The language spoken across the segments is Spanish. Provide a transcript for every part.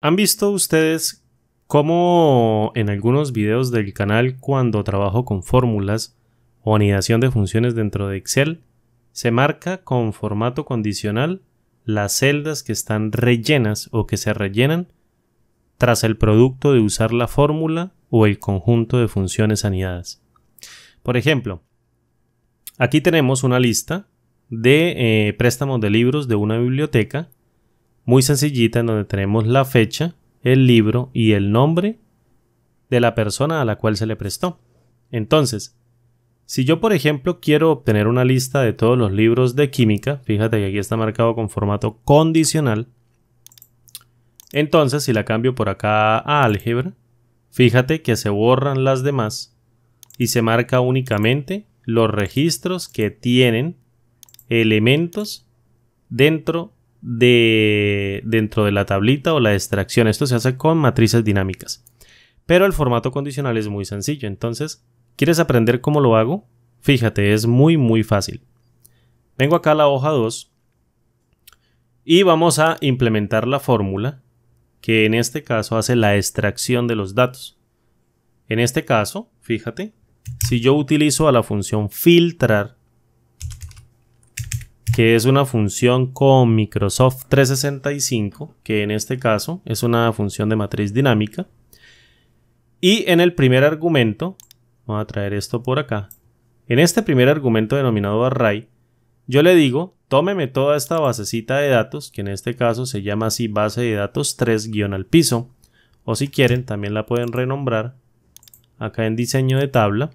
¿Han visto ustedes cómo en algunos videos del canal cuando trabajo con fórmulas o anidación de funciones dentro de Excel se marca con formato condicional las celdas que están rellenas o que se rellenan tras el producto de usar la fórmula o el conjunto de funciones anidadas? Por ejemplo, aquí tenemos una lista de eh, préstamos de libros de una biblioteca muy sencillita en donde tenemos la fecha, el libro y el nombre de la persona a la cual se le prestó. Entonces, si yo por ejemplo quiero obtener una lista de todos los libros de química, fíjate que aquí está marcado con formato condicional, entonces si la cambio por acá a álgebra, fíjate que se borran las demás y se marca únicamente los registros que tienen elementos dentro de de dentro de la tablita o la extracción. Esto se hace con matrices dinámicas. Pero el formato condicional es muy sencillo. Entonces, ¿quieres aprender cómo lo hago? Fíjate, es muy muy fácil. Vengo acá a la hoja 2 y vamos a implementar la fórmula que en este caso hace la extracción de los datos. En este caso, fíjate, si yo utilizo a la función filtrar, que es una función con Microsoft 365, que en este caso es una función de matriz dinámica. Y en el primer argumento, voy a traer esto por acá, en este primer argumento denominado array, yo le digo, tómeme toda esta basecita de datos, que en este caso se llama así base de datos 3 guión al piso, o si quieren también la pueden renombrar acá en diseño de tabla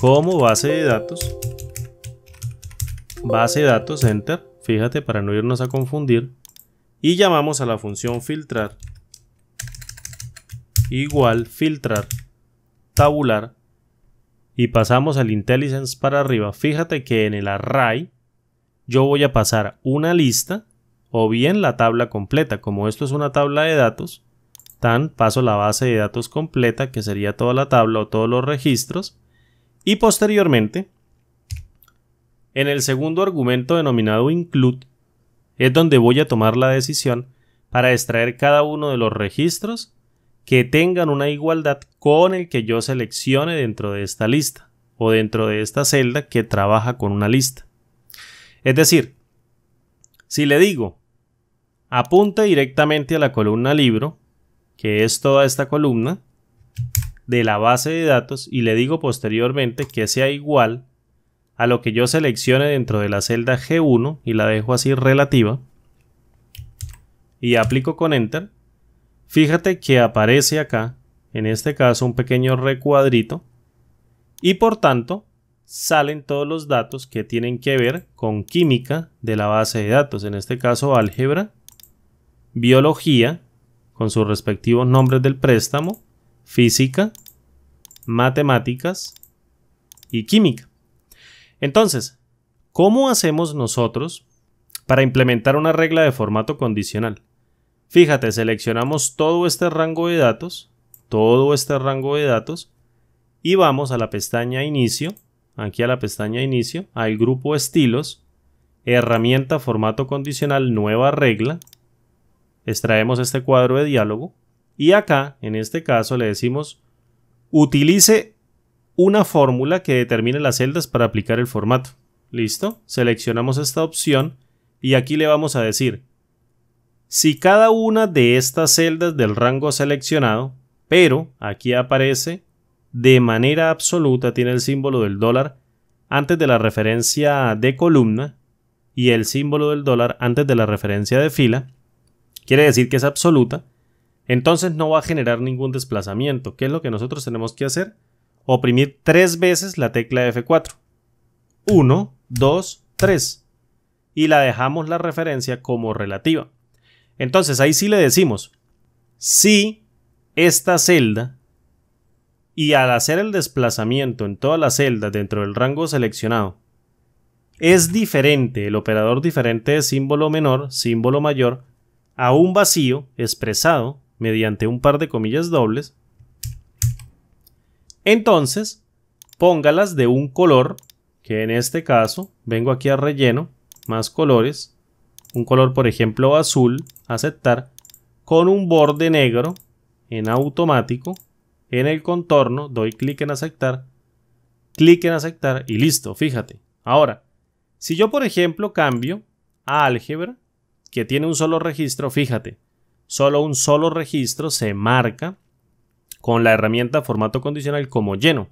como base de datos base de datos, enter, fíjate para no irnos a confundir, y llamamos a la función filtrar igual filtrar tabular y pasamos al intelligence para arriba. Fíjate que en el array yo voy a pasar una lista o bien la tabla completa. Como esto es una tabla de datos, tan paso la base de datos completa que sería toda la tabla o todos los registros y posteriormente en el segundo argumento denominado include, es donde voy a tomar la decisión para extraer cada uno de los registros que tengan una igualdad con el que yo seleccione dentro de esta lista o dentro de esta celda que trabaja con una lista. Es decir, si le digo apunte directamente a la columna libro, que es toda esta columna, de la base de datos y le digo posteriormente que sea igual a lo que yo seleccione dentro de la celda G1 y la dejo así relativa y aplico con Enter, fíjate que aparece acá, en este caso un pequeño recuadrito y por tanto salen todos los datos que tienen que ver con química de la base de datos, en este caso álgebra, biología, con sus respectivos nombres del préstamo, física, matemáticas y química. Entonces, ¿cómo hacemos nosotros para implementar una regla de formato condicional? Fíjate, seleccionamos todo este rango de datos, todo este rango de datos, y vamos a la pestaña Inicio, aquí a la pestaña Inicio, al grupo Estilos, Herramienta Formato Condicional, Nueva Regla, extraemos este cuadro de diálogo, y acá, en este caso, le decimos utilice una fórmula que determine las celdas para aplicar el formato. ¿Listo? Seleccionamos esta opción y aquí le vamos a decir si cada una de estas celdas del rango seleccionado, pero aquí aparece de manera absoluta, tiene el símbolo del dólar antes de la referencia de columna y el símbolo del dólar antes de la referencia de fila, quiere decir que es absoluta, entonces no va a generar ningún desplazamiento. ¿Qué es lo que nosotros tenemos que hacer? oprimir tres veces la tecla F4. 1, 2, 3. Y la dejamos la referencia como relativa. Entonces ahí sí le decimos, si esta celda, y al hacer el desplazamiento en todas las celdas dentro del rango seleccionado, es diferente, el operador diferente de símbolo menor, símbolo mayor, a un vacío expresado mediante un par de comillas dobles, entonces, póngalas de un color, que en este caso, vengo aquí a relleno, más colores, un color por ejemplo azul, aceptar, con un borde negro en automático, en el contorno, doy clic en aceptar, clic en aceptar y listo, fíjate. Ahora, si yo por ejemplo cambio a álgebra, que tiene un solo registro, fíjate, solo un solo registro se marca con la herramienta formato condicional como lleno.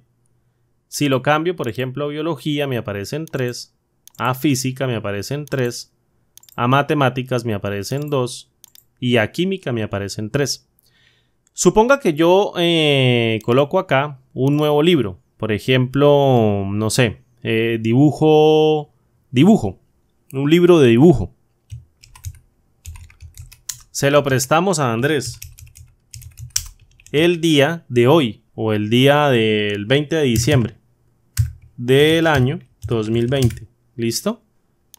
Si lo cambio, por ejemplo, a biología me aparecen 3, a física me aparecen 3, a matemáticas me aparecen 2 y a química me aparecen 3. Suponga que yo eh, coloco acá un nuevo libro, por ejemplo, no sé, eh, dibujo, dibujo, un libro de dibujo. Se lo prestamos a Andrés el día de hoy o el día del 20 de diciembre del año 2020. ¿Listo?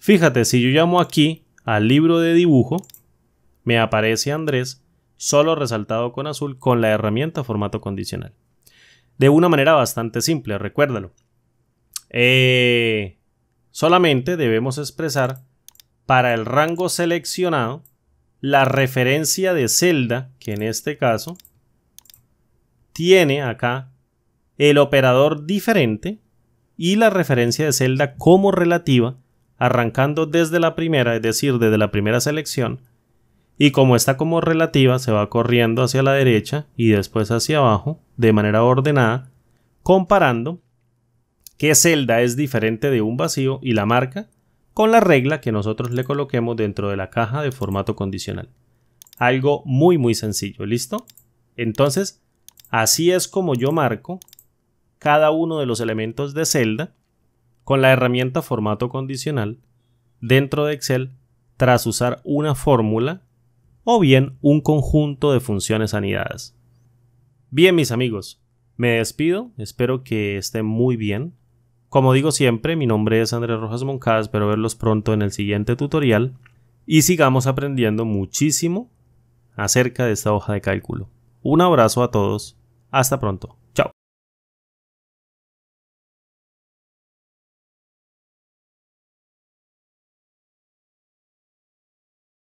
Fíjate, si yo llamo aquí al libro de dibujo, me aparece Andrés solo resaltado con azul con la herramienta formato condicional. De una manera bastante simple, recuérdalo. Eh, solamente debemos expresar para el rango seleccionado la referencia de celda, que en este caso tiene acá el operador diferente y la referencia de celda como relativa, arrancando desde la primera, es decir, desde la primera selección, y como está como relativa, se va corriendo hacia la derecha y después hacia abajo, de manera ordenada, comparando qué celda es diferente de un vacío y la marca con la regla que nosotros le coloquemos dentro de la caja de formato condicional. Algo muy muy sencillo, ¿listo? Entonces, Así es como yo marco cada uno de los elementos de celda con la herramienta formato condicional dentro de Excel tras usar una fórmula o bien un conjunto de funciones anidadas. Bien mis amigos, me despido, espero que estén muy bien. Como digo siempre, mi nombre es Andrés Rojas Moncada, espero verlos pronto en el siguiente tutorial y sigamos aprendiendo muchísimo acerca de esta hoja de cálculo. Un abrazo a todos. Hasta pronto.